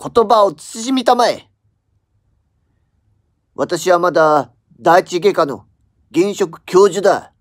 言葉を慎みたまえ。私はまだ第一外科の現職教授だ。